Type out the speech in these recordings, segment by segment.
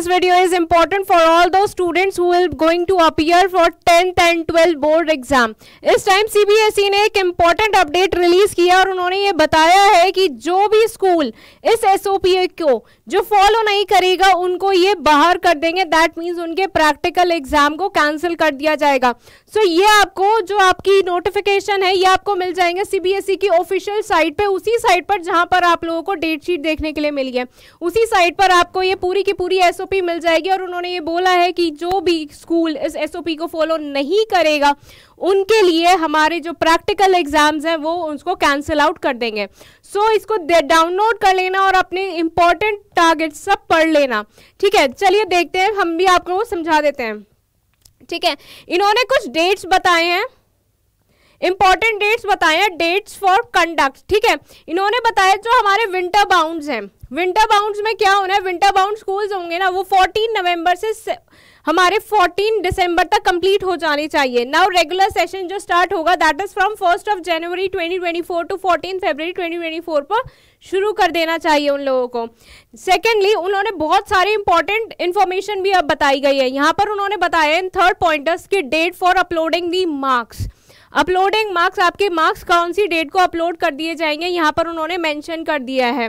this video is important for all students who will going to appear for tenth and twelfth board exam इस time CBSE e ने एक important update release किया और उन्होंने ये बताया है कि जो भी स्कूल इस एसओपीए को जो फॉलो नहीं करेगा उनको ये बाहर कर देंगे दैट मीन्स उनके प्रैक्टिकल एग्जाम को कैंसिल कर दिया जाएगा सो so, ये आपको जो आपकी नोटिफिकेशन है ये आपको मिल जाएंगे सीबीएसई e की ऑफिशियल साइट पर उसी साइट पर जहाँ पर आप लोगों को डेट शीट देखने के लिए मिली है उसी साइट पर आपको ये पूरी की पूरी एसओपी मिल जाएगी और उन्होंने ये बोला है कि जो भी स्कूल इस एसओपी को फॉलो नहीं करेगा उनके लिए हमारे जो प्रैक्टिकल एग्जाम्स हैं वो उसको कैंसिल आउट कर देंगे सो so, इसको डाउनलोड कर लेना और अपने इम्पोर्टेंट टारगेट सब पढ़ लेना ठीक है चलिए देखते हैं हम भी आपको समझा देते हैं ठीक है इन्होंने कुछ डेट्स बताए हैं इंपॉर्टेंट डेट्स बताए डेट्स फॉर कंडक्ट ठीक है इन्होंने बताया जो हमारे विंटर बाउंड हैं विंटर बाउंड्स में क्या होना है विंटर बाउंड स्कूल्स होंगे ना वो 14 नवंबर से हमारे 14 दिसंबर तक कंप्लीट हो जानी चाहिए नाउ रेगुलर सेशन जो स्टार्ट होगा that is from first of January 2024 to fourteen February twenty पर शुरू कर देना चाहिए उन लोगों को सेकेंडली उन्होंने बहुत सारे इंपॉर्टेंट इन्फॉर्मेशन भी अब बताई गई है यहाँ पर उन्होंने बताया इन थर्ड पॉइंटर्स की date for uploading the marks uploading marks आपके मार्क्स कौन सी डेट को अपलोड कर दिए जाएंगे यहाँ पर उन्होंने मेंशन कर दिया है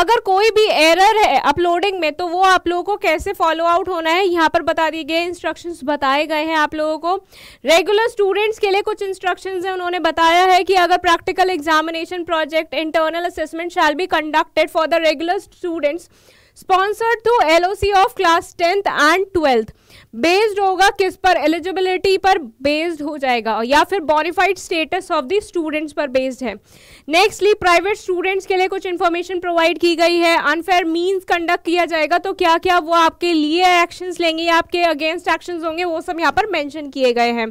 अगर कोई भी एरर है अपलोडिंग में तो वो आप लोगों को कैसे फॉलो आउट होना है यहाँ पर बता दिए गए इंस्ट्रक्शंस बताए गए हैं आप लोगों को रेगुलर स्टूडेंट्स के लिए कुछ इंस्ट्रक्शन है उन्होंने बताया है कि अगर practical examination project internal assessment shall be conducted for the regular students sponsored through LOC of class tenth and twelfth based होगा किस पर एलिजिबिलिटी पर बेस्ड हो जाएगा या फिर bonafide status of the students पर बेस्ड है नेक्स्टली प्राइवेट स्टूडेंट्स के लिए कुछ इन्फॉर्मेशन प्रोवाइड की गई है अनफेयर मीन्स कंडक्ट किया जाएगा तो क्या क्या वो आपके लिए एक्शन लेंगे या आपके अगेंस्ट एक्शन होंगे वो सब यहाँ पर मैंशन किए गए हैं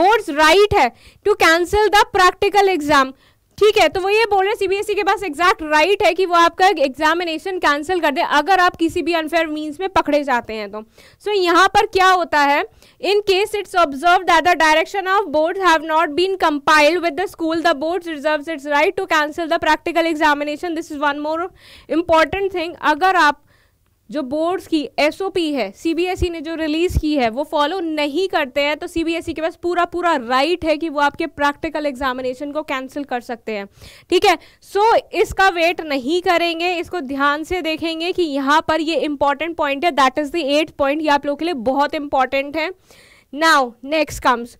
बोर्ड्स राइट है to cancel the practical exam ठीक है तो वो ये बोल रहे हैं सीबीएसई e के पास एग्जैक्ट राइट है कि वो आपका एग्जामिनेशन कैंसिल कर दे अगर आप किसी भी अनफेयर मीन्स में पकड़े जाते हैं तो सो so, यहाँ पर क्या होता है in case it's observe the direction of board have not been compiled with the school the board reserve its right to cancel the practical examination this is one more important thing अगर आप जो boards की SOP है CBSE e ने जो release की है वो फॉलो नहीं करते हैं तो सीबीएसई e के पास पूरा पूरा राइट है कि वो आपके प्रैक्टिकल एग्जामिनेशन को कैंसिल कर सकते हैं ठीक है सो so, इसका वेट नहीं करेंगे इसको ध्यान से देखेंगे कि यहाँ पर ये इंपॉर्टेंट पॉइंट है that is the eight point ये आप लोगों के लिए बहुत इंपॉर्टेंट है नाउ नेक्स्ट कम्स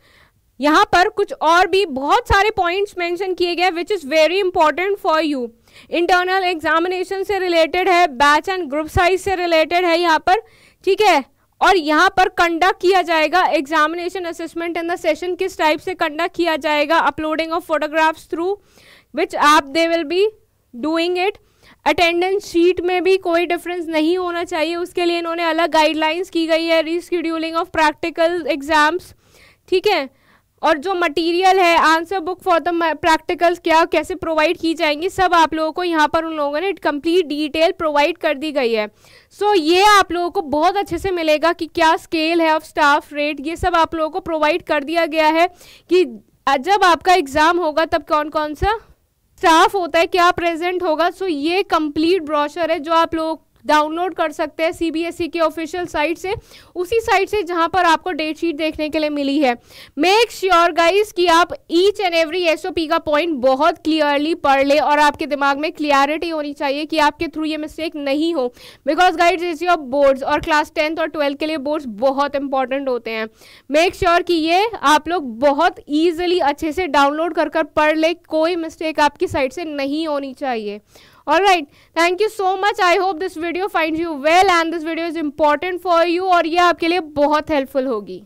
यहाँ पर कुछ और भी बहुत सारे पॉइंट्स मेंशन किए गए which is very important for you internal examination से रिलेटेड है बैच एंड ग्रुप साइज से रिलेटेड है यहाँ पर ठीक है और यहाँ पर कंडक्ट किया जाएगा examination assessment in the session किस टाइप से कंडक्ट किया जाएगा uploading of photographs through which आप they will be doing it attendance sheet में भी कोई डिफरेंस नहीं होना चाहिए उसके लिए इन्होंने अलग गाइडलाइंस की गई है रीस्कड्यूलिंग ऑफ प्रैक्टिकल एग्ज़ाम्स ठीक है और जो मटेरियल है answer book for the practicals क्या कैसे प्रोवाइड की जाएंगी सब आप लोगों को यहाँ पर उन लोगों ने कंप्लीट डिटेल प्रोवाइड कर दी गई है सो so, ये आप लोगों को बहुत अच्छे से मिलेगा कि क्या स्केल है ऑफ स्टाफ रेट ये सब आप लोगों को प्रोवाइड कर दिया गया है कि जब आपका एग्ज़ाम होगा तब कौन कौन सा स्टाफ होता है क्या प्रेजेंट होगा सो so, ये कंप्लीट ब्रॉशर है जो आप लोग डाउनलोड कर सकते हैं सीबीएसई e के ऑफिशियल साइट से उसी साइट से जहां पर आपको डेट शीट देखने के लिए मिली है मेक श्योर गाइस कि आप ईच एंड एवरी पी का पॉइंट बहुत क्लियरली पढ़ ले और आपके दिमाग में क्लियरिटी होनी चाहिए कि आपके थ्रू ये मिस्टेक नहीं हो because guides is your boards और क्लास टेंथ और ट्वेल्थ के लिए बोर्ड्स बहुत इंपॉर्टेंट होते हैं मेक श्योर sure कि ये आप लोग बहुत ईजिली अच्छे से डाउनलोड कर कर पढ़ ले कोई मिस्टेक आपकी साइड से नहीं होनी चाहिए all right thank you so much I hope this video find you well and this video is important for you और ये आपके लिए बहुत हेल्पफुल होगी